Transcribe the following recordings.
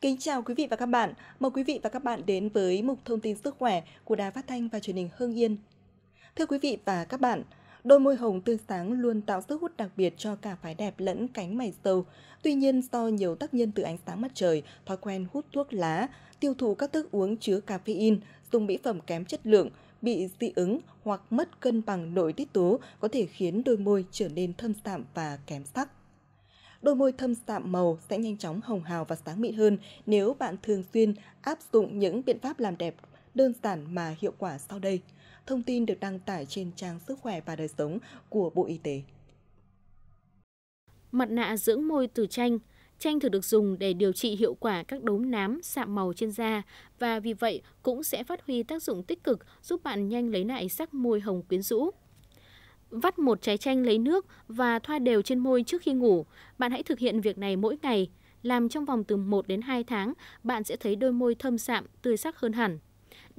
Kính chào quý vị và các bạn. Mời quý vị và các bạn đến với mục thông tin sức khỏe của Đài Phát thanh và Truyền hình Hưng Yên. Thưa quý vị và các bạn, đôi môi hồng tươi sáng luôn tạo sức hút đặc biệt cho cả phái đẹp lẫn cánh mày sâu. Tuy nhiên, do nhiều tác nhân từ ánh sáng mặt trời, thói quen hút thuốc lá, tiêu thụ các thức uống chứa caffeine, dùng mỹ phẩm kém chất lượng, bị dị ứng hoặc mất cân bằng nội tiết tố có thể khiến đôi môi trở nên thâm sạm và kém sắc. Đôi môi thâm sạm màu sẽ nhanh chóng hồng hào và sáng mịn hơn nếu bạn thường xuyên áp dụng những biện pháp làm đẹp đơn giản mà hiệu quả sau đây. Thông tin được đăng tải trên trang Sức khỏe và đời sống của Bộ Y tế. Mặt nạ dưỡng môi từ chanh Chanh thường được dùng để điều trị hiệu quả các đốm nám, sạm màu trên da và vì vậy cũng sẽ phát huy tác dụng tích cực giúp bạn nhanh lấy lại sắc môi hồng quyến rũ. Vắt một trái chanh lấy nước và thoa đều trên môi trước khi ngủ. Bạn hãy thực hiện việc này mỗi ngày. Làm trong vòng từ 1 đến 2 tháng, bạn sẽ thấy đôi môi thơm sạm, tươi sắc hơn hẳn.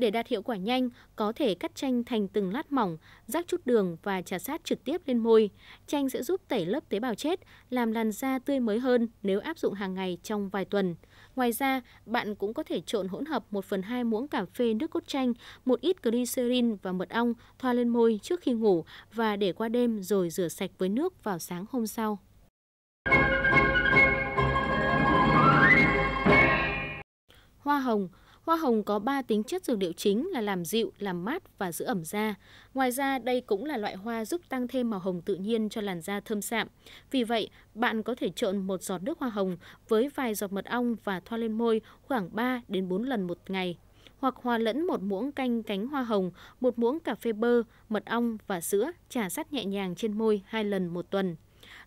Để đạt hiệu quả nhanh, có thể cắt chanh thành từng lát mỏng, rắc chút đường và trà sát trực tiếp lên môi. Chanh sẽ giúp tẩy lớp tế bào chết, làm làn da tươi mới hơn nếu áp dụng hàng ngày trong vài tuần. Ngoài ra, bạn cũng có thể trộn hỗn hợp 1 phần 2 muỗng cà phê nước cốt chanh, một ít glycerin và mật ong thoa lên môi trước khi ngủ và để qua đêm rồi rửa sạch với nước vào sáng hôm sau. Hoa hồng Hoa hồng có 3 tính chất dược liệu chính là làm dịu, làm mát và giữ ẩm da. Ngoài ra, đây cũng là loại hoa giúp tăng thêm màu hồng tự nhiên cho làn da thơm sạm. Vì vậy, bạn có thể trộn một giọt nước hoa hồng với vài giọt mật ong và thoa lên môi khoảng 3 đến 4 lần một ngày hoặc hòa lẫn một muỗng canh cánh hoa hồng, một muỗng cà phê bơ, mật ong và sữa, trà sát nhẹ nhàng trên môi hai lần một tuần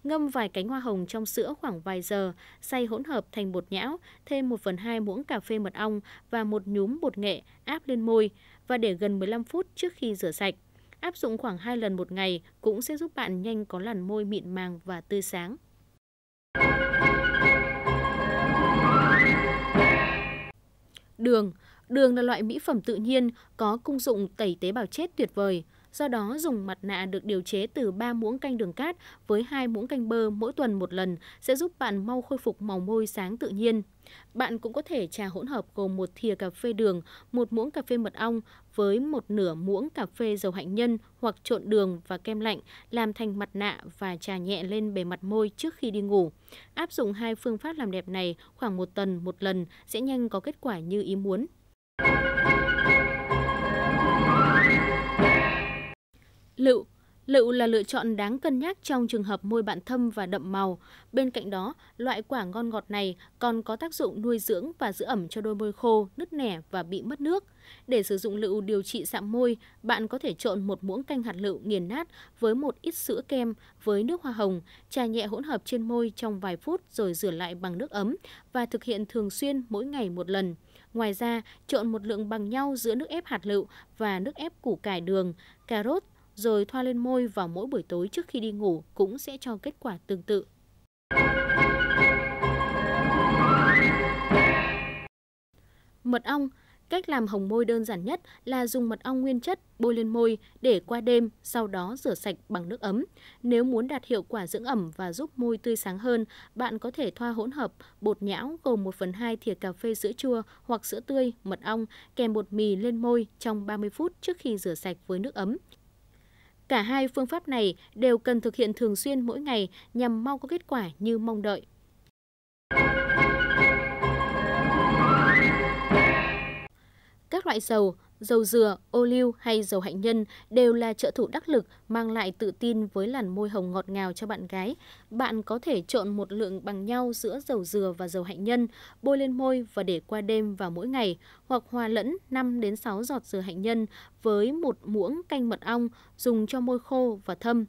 ngâm vài cánh hoa hồng trong sữa khoảng vài giờ, xay hỗn hợp thành bột nhão, thêm 1 phần 2 muỗng cà phê mật ong và một nhúm bột nghệ áp lên môi và để gần 15 phút trước khi rửa sạch. Áp dụng khoảng 2 lần một ngày cũng sẽ giúp bạn nhanh có làn môi mịn màng và tươi sáng. Đường Đường là loại mỹ phẩm tự nhiên có công dụng tẩy tế bào chết tuyệt vời – Do đó, dùng mặt nạ được điều chế từ 3 muỗng canh đường cát với 2 muỗng canh bơ mỗi tuần một lần sẽ giúp bạn mau khôi phục màu môi sáng tự nhiên. Bạn cũng có thể trà hỗn hợp gồm một thìa cà phê đường, một muỗng cà phê mật ong với một nửa muỗng cà phê dầu hạnh nhân hoặc trộn đường và kem lạnh làm thành mặt nạ và trà nhẹ lên bề mặt môi trước khi đi ngủ. Áp dụng hai phương pháp làm đẹp này khoảng một tuần một lần sẽ nhanh có kết quả như ý muốn. Lựu Lựu là lựa chọn đáng cân nhắc trong trường hợp môi bạn thâm và đậm màu. Bên cạnh đó, loại quả ngon ngọt này còn có tác dụng nuôi dưỡng và giữ ẩm cho đôi môi khô, nứt nẻ và bị mất nước. Để sử dụng lựu điều trị sạm môi, bạn có thể trộn một muỗng canh hạt lựu nghiền nát với một ít sữa kem với nước hoa hồng, trà nhẹ hỗn hợp trên môi trong vài phút rồi rửa lại bằng nước ấm và thực hiện thường xuyên mỗi ngày một lần. Ngoài ra, trộn một lượng bằng nhau giữa nước ép hạt lựu và nước ép củ cải đường, cà rốt, rồi thoa lên môi vào mỗi buổi tối trước khi đi ngủ cũng sẽ cho kết quả tương tự. Mật ong Cách làm hồng môi đơn giản nhất là dùng mật ong nguyên chất bôi lên môi để qua đêm, sau đó rửa sạch bằng nước ấm. Nếu muốn đạt hiệu quả dưỡng ẩm và giúp môi tươi sáng hơn, bạn có thể thoa hỗn hợp bột nhão gồm 1 phần 2 thìa cà phê sữa chua hoặc sữa tươi, mật ong kèm bột mì lên môi trong 30 phút trước khi rửa sạch với nước ấm. Cả hai phương pháp này đều cần thực hiện thường xuyên mỗi ngày nhằm mau có kết quả như mong đợi. Các loại dầu dầu dừa, ô liu hay dầu hạnh nhân đều là trợ thủ đắc lực mang lại tự tin với làn môi hồng ngọt ngào cho bạn gái. Bạn có thể trộn một lượng bằng nhau giữa dầu dừa và dầu hạnh nhân, bôi lên môi và để qua đêm và mỗi ngày, hoặc hòa lẫn 5 đến 6 giọt dừa hạnh nhân với một muỗng canh mật ong dùng cho môi khô và thâm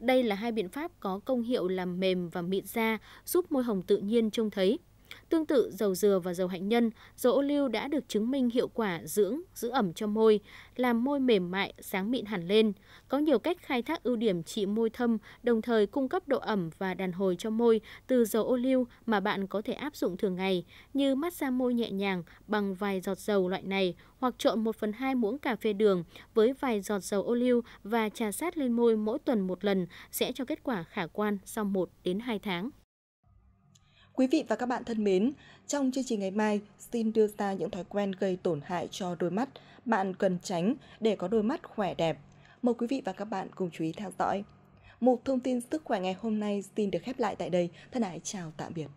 đây là hai biện pháp có công hiệu làm mềm và mịn da, giúp môi hồng tự nhiên trông thấy. Tương tự, dầu dừa và dầu hạnh nhân, dầu ô liu đã được chứng minh hiệu quả dưỡng, giữ ẩm cho môi, làm môi mềm mại, sáng mịn hẳn lên. Có nhiều cách khai thác ưu điểm trị môi thâm, đồng thời cung cấp độ ẩm và đàn hồi cho môi từ dầu ô liu mà bạn có thể áp dụng thường ngày, như massage môi nhẹ nhàng bằng vài giọt dầu loại này hoặc trộn 1 phần 2 muỗng cà phê đường với vài giọt dầu ô liu và trà sát lên môi mỗi tuần một lần sẽ cho kết quả khả quan sau 1 đến 2 tháng. Quý vị và các bạn thân mến, trong chương trình ngày mai, xin đưa ra những thói quen gây tổn hại cho đôi mắt bạn cần tránh để có đôi mắt khỏe đẹp. Mời quý vị và các bạn cùng chú ý theo dõi. Một thông tin sức khỏe ngày hôm nay xin được khép lại tại đây. Thân ái chào tạm biệt.